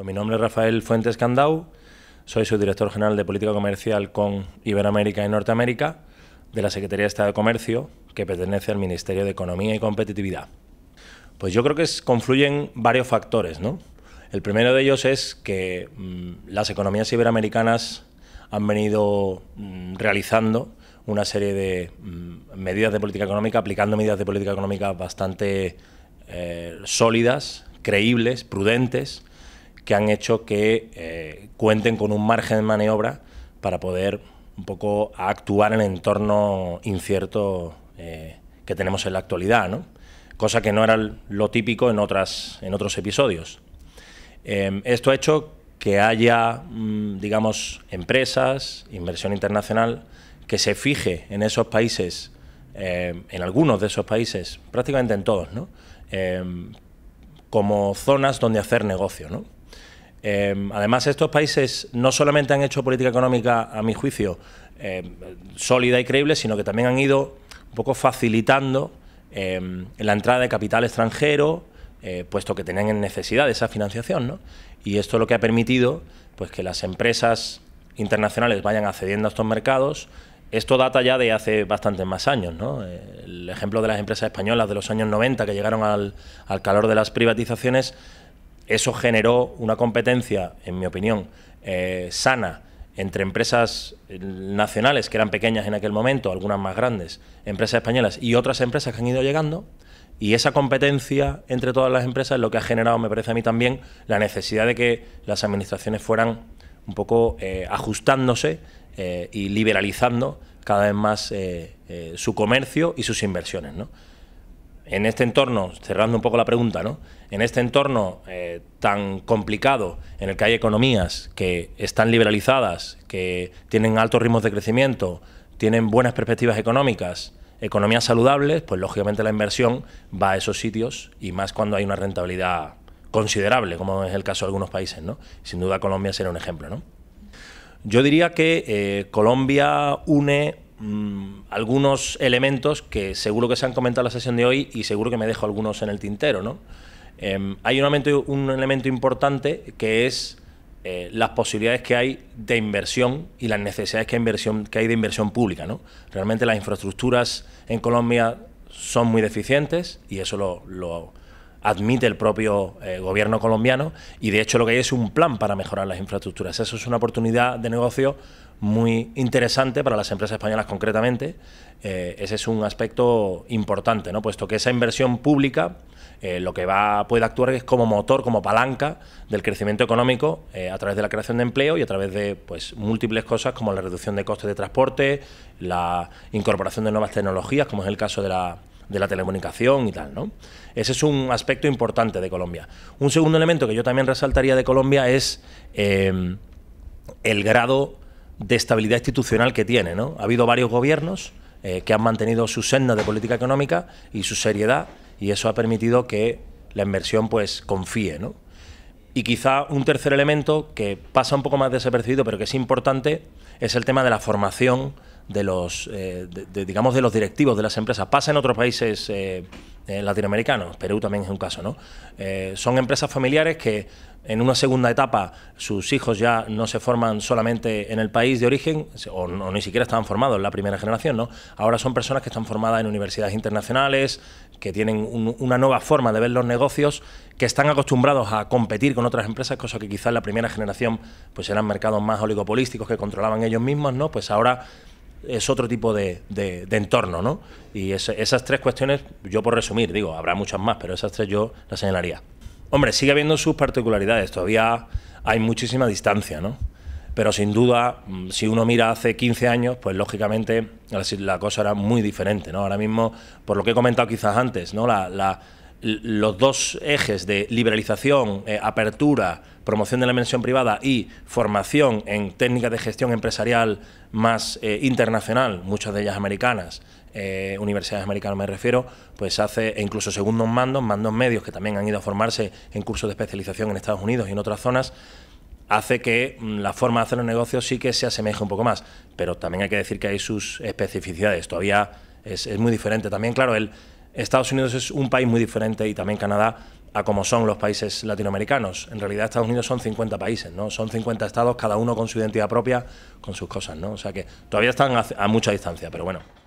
Pues mi nombre es Rafael Fuentes Candau, soy subdirector general de Política Comercial con Iberoamérica y Norteamérica de la Secretaría de Estado de Comercio, que pertenece al Ministerio de Economía y Competitividad. Pues yo creo que confluyen varios factores, ¿no? El primero de ellos es que mm, las economías iberoamericanas han venido mm, realizando una serie de mm, medidas de política económica, aplicando medidas de política económica bastante eh, sólidas, creíbles, prudentes, que han hecho que eh, cuenten con un margen de maniobra para poder un poco actuar en el entorno incierto eh, que tenemos en la actualidad, ¿no? cosa que no era lo típico en, otras, en otros episodios. Em, esto ha hecho que haya, mm, digamos, empresas, inversión internacional, que se fije en esos países, em, en algunos de esos países, prácticamente en todos, ¿no? Em, como zonas donde hacer negocio. ¿no? Em, además, estos países no solamente han hecho política económica, a mi juicio, em, sólida y creíble, sino que también han ido un poco facilitando em, la entrada de capital extranjero, eh, puesto que tenían necesidad de esa financiación. ¿no? Y esto es lo que ha permitido pues, que las empresas internacionales vayan accediendo a estos mercados. Esto data ya de hace bastantes más años. ¿no? El ejemplo de las empresas españolas de los años 90 que llegaron al calor de las privatizaciones eso generó una competencia, en mi opinión, eh, sana entre empresas eh, nacionales que eran pequeñas en aquel momento, algunas más grandes, empresas españolas y otras empresas que han ido llegando. Y esa competencia entre todas las empresas es lo que ha generado, me parece a mí también, la necesidad de que las administraciones fueran un poco eh, ajustándose y liberalizando cada vez más su comercio y sus inversiones. ¿no? en este entorno, cerrando un poco la pregunta, ¿no? En este entorno eh, tan complicado, en el que hay economías que están liberalizadas, que tienen altos ritmos de crecimiento, tienen buenas perspectivas económicas, economías saludables, pues lógicamente la inversión va a esos sitios y más cuando hay una rentabilidad considerable, como es el caso de algunos países, ¿no? Sin duda Colombia será un ejemplo, ¿no? Yo diría que eh, Colombia une Mm, algunos elementos que seguro que se han comentado en la sesión de hoy y seguro que me dejo algunos en el tintero, ¿no? Em, hay un elemento, un elemento, importante que es eh, las posibilidades que hay de inversión y las necesidades que hay, inversión, que hay de inversión pública. ¿no? Realmente las infraestructuras en Colombia son muy deficientes y eso lo, admite el propio eh, gobierno colombiano y de hecho lo que hay es un plan para mejorar las infraestructuras. Eso es una oportunidad de negocio muy interesante para las empresas españolas concretamente. Eh, ese es un aspecto importante, ¿no? puesto que esa inversión pública eh, lo que va, puede actuar es como motor, como palanca del crecimiento económico eh, a través de la creación de empleo y a través de pues, múltiples cosas como la reducción de costes de transporte, la incorporación de nuevas tecnologías, como es el caso de la, de la telecomunicación y tal, ¿no? Ese es un aspecto importante de Colombia. Un segundo elemento que yo también resaltaría de Colombia es el grado de estabilidad institucional que tiene. ¿no? Ha habido varios gobiernos eh, que han mantenido su senda de política económica y su seriedad, y eso ha permitido que la inversión pues confíe. ¿no? Y quizá un tercer elemento que pasa un poco más desapercibido, pero que es importante, es el tema de la formación de los, eh, digamos, de los directivos de las empresas. Pasa en otros países eh, latinoamericanos, Perú también es un caso, ¿no? Eh, son empresas familiares que en una segunda etapa sus hijos ya no se forman solamente en el país de origen, o, ni siquiera estaban formados en la primera generación, ¿no? Ahora son personas que están formadas en universidades internacionales, que tienen una nueva forma de ver los negocios, que están acostumbrados a competir con otras empresas, cosa que quizás la primera generación pues eran mercados más oligopolísticos que controlaban ellos mismos, ¿no? Pues ahora es otro tipo de, entorno, ¿no? Y esas tres cuestiones, yo por resumir, digo, habrá muchas más, pero esas tres yo las señalaría. Hombre, sigue habiendo sus particularidades, todavía hay muchísima distancia, ¿no? Pero sin duda, mm, si uno mira hace 15 años, pues lógicamente la cosa era muy diferente, ¿no? Ahora mismo, por lo que he comentado quizás antes, ¿no? la, la los dos ejes de liberalización, eh, apertura, promoción de la inversión privada y formación en técnicas de gestión empresarial más eh, internacional, muchas de ellas americanas, eh, universidades americanas me refiero, pues hace e incluso segundos mandos, mandos medios que también han ido a formarse en cursos de especialización en Estados Unidos y en otras zonas, hace que mm, la forma de hacer los negocios sí que se asemeje un poco más. Pero también hay que decir que hay sus especificidades. Todavía es, es muy diferente. También, claro, el Estados Unidos es un país muy diferente y también Canadá a como son los países latinoamericanos. En realidad Estados Unidos son 50 países, ¿no? Son 50 estados, cada uno con su identidad propia, con sus cosas, ¿no? O sea que todavía están a mucha distancia, pero bueno,